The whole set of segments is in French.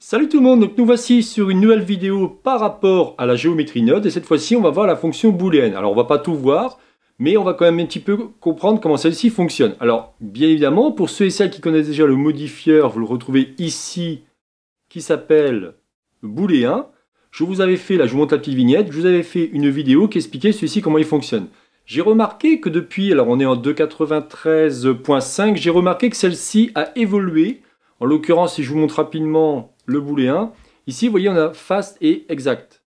Salut tout le monde, donc nous voici sur une nouvelle vidéo par rapport à la géométrie node et cette fois-ci on va voir la fonction booléenne. Alors on ne va pas tout voir, mais on va quand même un petit peu comprendre comment celle-ci fonctionne. Alors bien évidemment, pour ceux et celles qui connaissent déjà le modifieur, vous le retrouvez ici qui s'appelle booléen. Je vous avais fait, là je vous montre la petite vignette, je vous avais fait une vidéo qui expliquait celui-ci comment il fonctionne. J'ai remarqué que depuis, alors on est en 293.5, j'ai remarqué que celle-ci a évolué. En l'occurrence, si je vous montre rapidement, le booléen. Ici, vous voyez, on a fast et exact.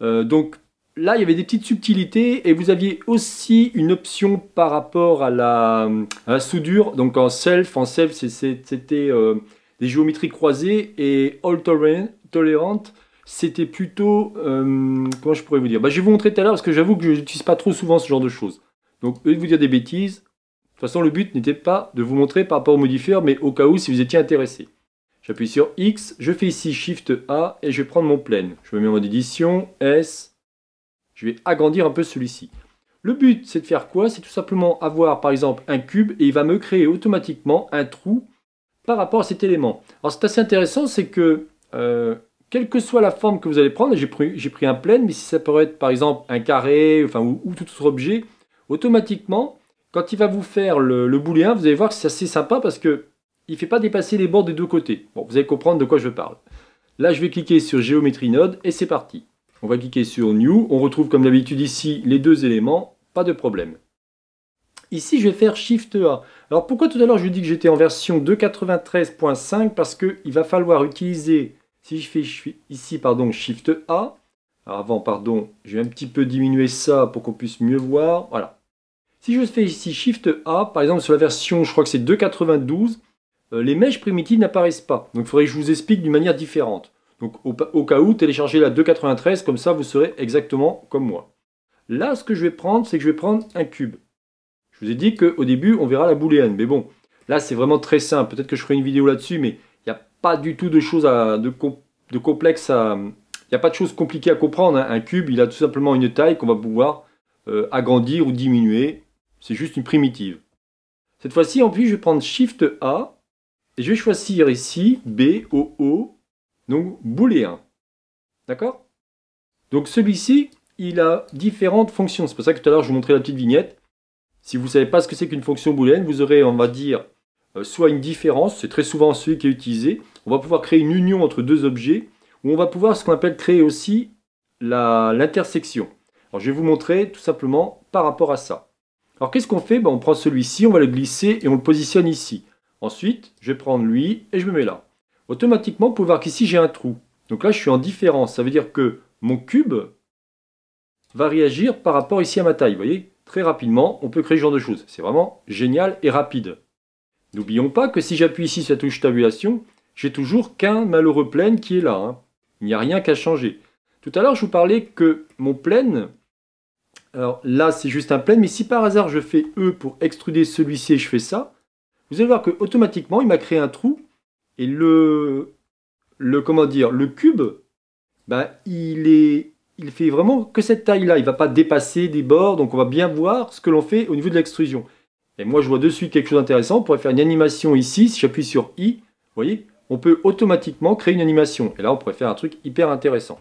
Euh, donc là, il y avait des petites subtilités et vous aviez aussi une option par rapport à la, soudure. Donc en self, en self, c'était euh, des géométries croisées et all tolerant, c'était plutôt... Euh, comment je pourrais vous dire bah, Je vais vous montrer tout à l'heure parce que j'avoue que je n'utilise pas trop souvent ce genre de choses. Donc au lieu de vous dire des bêtises, de toute façon, le but n'était pas de vous montrer par rapport aux modifier, mais au cas où si vous étiez intéressé. J'appuie sur X, je fais ici Shift A et je vais prendre mon plane. Je me mets en mode édition, S. Je vais agrandir un peu celui-ci. Le but, c'est de faire quoi C'est tout simplement avoir par exemple un cube et il va me créer automatiquement un trou par rapport à cet élément. Alors c'est assez intéressant, c'est que euh, quelle que soit la forme que vous allez prendre, j'ai pris, un plane, mais si ça peut être par exemple un carré enfin, ou, tout autre objet, automatiquement, quand il va vous faire le, le booléen, vous allez voir que c'est assez sympa parce que il ne fait pas dépasser les bords des deux côtés. Bon, vous allez comprendre de quoi je parle. Là, je vais cliquer sur Géométrie Node et c'est parti. On va cliquer sur New. On retrouve comme d'habitude ici les deux éléments. Pas de problème. Ici, je vais faire Shift A. Alors pourquoi tout à l'heure je dis que j'étais en version 2.93.5 Parce qu'il va falloir utiliser, si je fais ici pardon, Shift A, alors avant pardon, je vais un petit peu diminuer ça pour qu'on puisse mieux voir, voilà. Si je fais ici Shift A, par exemple sur la version, je crois que c'est 2.92, euh, les mèches primitives n'apparaissent pas. Donc il faudrait que je vous explique d'une manière différente. Donc au, cas où, téléchargez-la 2.93, comme ça vous serez exactement comme moi. Là, ce que je vais prendre, c'est que je vais prendre un cube. Je vous ai dit qu'au début, on verra la booléenne. Mais bon, là, c'est vraiment très simple. Peut-être que je ferai une vidéo là-dessus, mais il n'y a pas du tout de choses à, de, à... Il n'y a pas de choses compliquées à comprendre. Hein. Un cube, il a tout simplement une taille qu'on va pouvoir euh, agrandir ou diminuer. C'est juste une primitive. Cette fois-ci, en plus, je vais prendre Shift A et je vais choisir ici B, O, O, donc booléen. D'accord Donc celui-ci, il a différentes fonctions. C'est pour ça que tout à l'heure, je vous montrais la petite vignette. Si vous ne savez pas ce que c'est qu'une fonction booléenne, vous aurez, on va dire, euh, soit une différence, c'est très souvent celui qui est utilisé. On va pouvoir créer une union entre deux objets, ou on va pouvoir ce qu'on appelle créer aussi l'intersection. Alors je vais vous montrer tout simplement par rapport à ça. Alors qu'est-ce qu'on fait ben, On prend celui-ci, on va le glisser et on le positionne ici. Ensuite, je vais prendre lui et je me mets là. Automatiquement, vous pouvez voir qu'ici, j'ai un trou. Donc là, je suis en différence. Ça veut dire que mon cube va réagir par rapport ici à ma taille. Vous voyez, très rapidement, on peut créer ce genre de choses. C'est vraiment génial et rapide. N'oublions pas que si j'appuie ici sur la touche tabulation, j'ai toujours qu'un malheureux plane qui est là. Hein. Il n'y a rien qu'à changer. Tout à l'heure, je vous parlais que mon plane, alors là, c'est juste un plane, mais si par hasard je fais E pour extruder celui-ci et je fais ça, vous allez voir que automatiquement, il m'a créé un trou et le, comment dire, le cube, ben, il est, il fait vraiment que cette taille-là. Il va pas dépasser des bords, donc on va bien voir ce que l'on fait au niveau de l'extrusion. Et moi, je vois de suite quelque chose d'intéressant. On pourrait faire une animation ici. Si j'appuie sur I, vous voyez, on peut automatiquement créer une animation. Et là, on pourrait faire un truc hyper intéressant.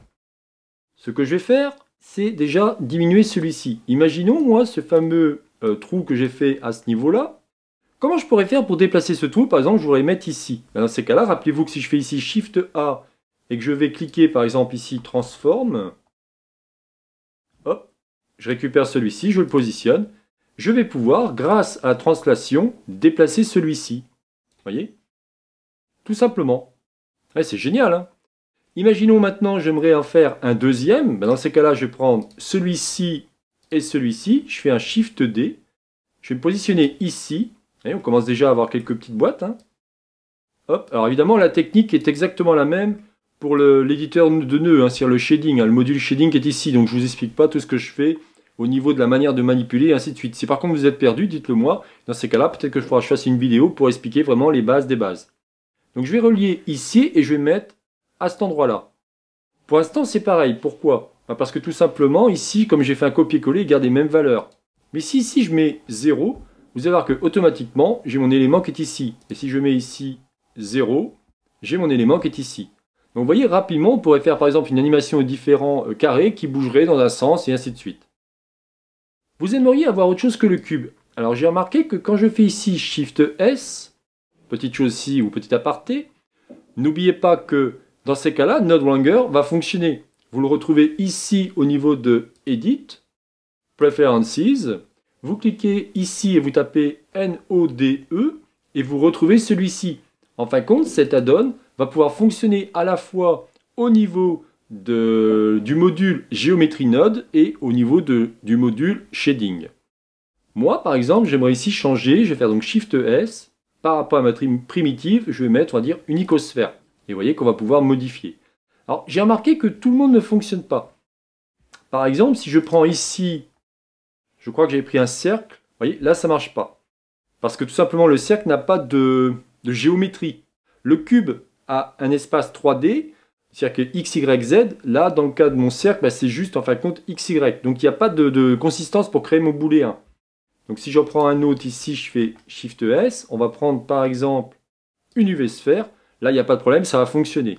Ce que je vais faire, c'est déjà diminuer celui-ci. Imaginons, moi, ce fameux euh, trou que j'ai fait à ce niveau-là. Comment je pourrais faire pour déplacer ce trou Par exemple, je voudrais mettre ici. Ben, dans ces cas-là, rappelez-vous que si je fais ici Shift A et que je vais cliquer par exemple ici Transform, je récupère celui-ci, je le positionne. Je vais pouvoir, grâce à la translation, déplacer celui-ci. voyez Tout simplement. c'est génial. Hein. Imaginons maintenant, j'aimerais en faire un deuxième. Ben, dans ces cas-là, je vais prendre celui-ci et celui-ci. Je fais un Shift D. Je vais me positionner ici eh, on commence déjà à avoir quelques petites boîtes. Hein. Hop. Alors évidemment, la technique est exactement la même pour l'éditeur de nœuds, hein, c'est-à-dire le shading, hein, le module shading est ici. Donc je ne vous explique pas tout ce que je fais au niveau de la manière de manipuler et ainsi de suite. Si par contre vous êtes perdu, dites-le moi. Dans ces cas-là, peut-être que je ferai je une vidéo pour expliquer vraiment les bases des bases. Donc je vais relier ici et je vais mettre à cet endroit-là. Pour l'instant, c'est pareil. Pourquoi ben, Parce que tout simplement, ici, comme j'ai fait un copier-coller, il garde les mêmes valeurs. Mais si ici je mets 0, vous allez voir que automatiquement, j'ai mon élément qui est ici. Et si je mets ici 0, j'ai mon élément qui est ici. Donc vous voyez, rapidement, on pourrait faire par exemple une animation aux différents euh, carrés qui bougerait dans un sens et ainsi de suite. Vous aimeriez avoir autre chose que le cube. Alors j'ai remarqué que quand je fais ici Shift S, petite chose ici ou petit aparté, n'oubliez pas que dans ces cas-là, Node Wrangler va fonctionner. Vous le retrouvez ici au niveau de Edit, Preferences, vous cliquez ici et vous tapez NODE et vous retrouvez celui-ci. En fin de compte, cet add-on va pouvoir fonctionner à la fois au niveau de, du module géométrie node et au niveau de, du module shading. Moi, par exemple, j'aimerais ici changer, je vais faire donc Shift S. Par rapport à ma primitive, je vais mettre, on va dire, unicosphère. Et vous voyez qu'on va pouvoir modifier. Alors, j'ai remarqué que tout le monde ne fonctionne pas. Par exemple, si je prends ici je crois que j'avais pris un cercle. Vous voyez, là, ça ne marche pas. Parce que tout simplement, le cercle n'a pas de, géométrie. Le cube a un espace 3D, c'est-à-dire que x, y, z. Là, dans le cas de mon cercle, bah, c'est juste, en fin de compte, x, y. Donc, il n'y a pas de, consistance pour créer mon boulet 1. Donc, si j'en prends un autre ici, je fais Shift S. On va prendre, par exemple, une UV sphère. Là, il n'y a pas de problème, ça va fonctionner.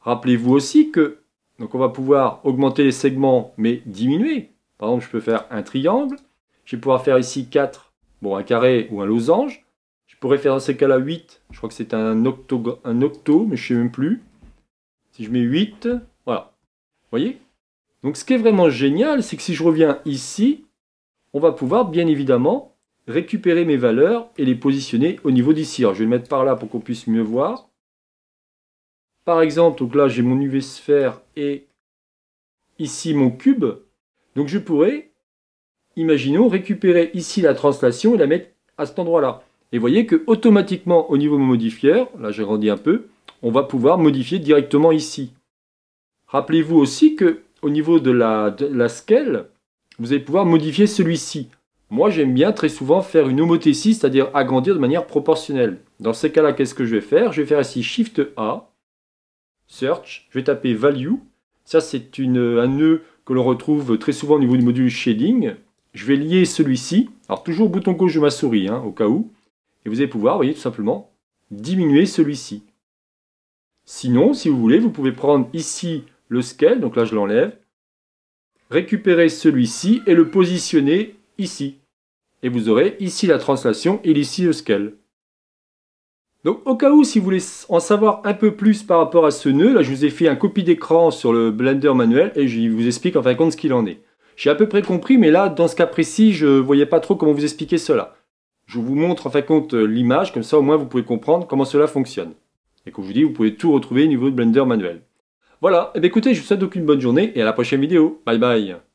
Rappelez-vous aussi que, donc on va pouvoir augmenter les segments, mais diminuer. Par exemple, je peux faire un triangle. Je vais pouvoir faire ici 4, bon, un carré ou un losange. Je pourrais faire dans ces cas-là 8. Je crois que c'est un, octo, un mais je sais même plus. Si je mets 8, voilà. Vous voyez Donc ce qui est vraiment génial, c'est que si je reviens ici, on va pouvoir bien évidemment récupérer mes valeurs et les positionner au niveau d'ici. je vais le mettre par là pour qu'on puisse mieux voir. Par exemple, donc là j'ai mon UV sphère et ici mon cube. Donc je pourrais, imaginons, récupérer ici la translation et la mettre à cet endroit-là. Et vous voyez que automatiquement au niveau de mon j'ai là j'agrandis un peu, on va pouvoir modifier directement ici. Rappelez-vous aussi que au niveau de la, la scale, vous allez pouvoir modifier celui-ci. Moi, j'aime bien très souvent faire une homothétie, c'est-à-dire agrandir de manière proportionnelle. Dans ces cas-là, qu'est-ce que je vais faire Je vais faire ici Shift A, Search, je vais taper Value. Ça, c'est un nœud que l'on retrouve très souvent au niveau du module shading. Je vais lier celui-ci, alors toujours bouton gauche de ma souris, hein, au cas où, et vous allez pouvoir, vous voyez, tout simplement, diminuer celui-ci. Sinon, si vous voulez, vous pouvez prendre ici le scale, donc là je l'enlève, récupérer celui-ci et le positionner ici. Et vous aurez ici la translation et ici le scale. Donc au cas où si vous voulez en savoir un peu plus par rapport à ce nœud, là je vous ai fait un copie d'écran sur le Blender manuel et je vous explique en fin de compte ce qu'il en est. J'ai à peu près compris mais là dans ce cas précis je voyais pas trop comment vous expliquer cela. Je vous montre en fin de compte euh, l'image comme ça au moins vous pouvez comprendre comment cela fonctionne. Et comme je vous dis vous pouvez tout retrouver au niveau de Blender manuel. Voilà, et eh bien écoutez je vous souhaite donc une bonne journée et à la prochaine vidéo. Bye bye